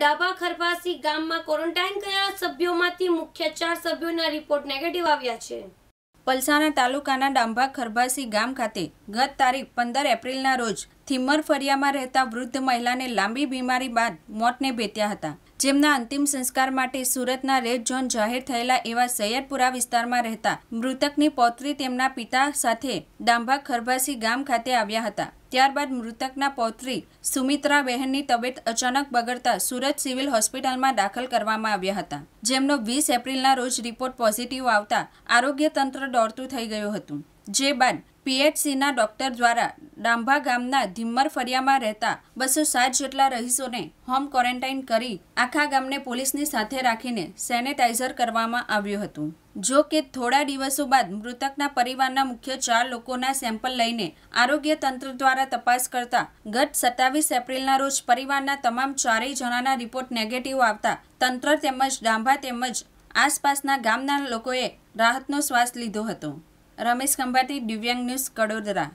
ડાબા ખરવાસી ગામમાં ક્વોરન્ટાઇન કરેલા સભ્યોમાંથી મુખ્ય ચાર સભ્યોના રિપોર્ટ નેગેટિવ આવ્યા છે પલસાણા તાલુકાના ડાંભા ખરભાસી ગામ ખાતે ગત તારીખ પંદર એપ્રિલના રોજ થિમ્મર ફરિયામાં રહેતા વૃદ્ધ મહિલાને લાંબી બીમારી બાદ મોતને ભેટ્યા હતા જેમના અંતિમ સંસ્કાર માટે સુરતના રેડ ઝોન જાહેર થયેલા એવા સૈયદપુરા વિસ્તારમાં રહેતા મૃતકની પૌત્રી તેમના પિતા સાથે ડાંભા ખરભાસી ગામ ખાતે આવ્યા હતા ત્યારબાદ મૃતકના પૌત્રી સુમિત્રા બહેનની તબિયત અચાનક બગડતા સુરત સિવિલ હોસ્પિટલમાં દાખલ કરવામાં આવ્યા હતા જેમનો વીસ એપ્રિલના રોજ રિપોર્ટ પોઝિટિવ આવતા આરોગ્ય તંત્ર દોડતું થઈ ગયું હતું જે બાદ પીએચસીના ડોક્ટર દ્વારા ડાંભા ગામના ધીમ્મર ફળિયામાં રહેતા બસો સાત જેટલા રહીશોને હોમ ક્વોરન્ટાઇન કરી આખા ગામને પોલીસની સાથે રાખીને સેનેટાઇઝર કરવામાં આવ્યું હતું જો કે થોડા દિવસો બાદ મૃતકના પરિવારના મુખ્ય ચાર લોકોના સેમ્પલ લઈને આરોગ્ય તંત્ર દ્વારા તપાસ કરતા ગત સત્તાવીસ એપ્રિલના રોજ પરિવારના તમામ ચારેય જણાના રિપોર્ટ નેગેટિવ આવતા તંત્ર તેમજ ડાંભા તેમજ આસપાસના ગામના લોકોએ રાહતનો શ્વાસ લીધો હતો રમેશ ખંભાતી દિવ્યાંગ ન્યૂઝ કડોદરા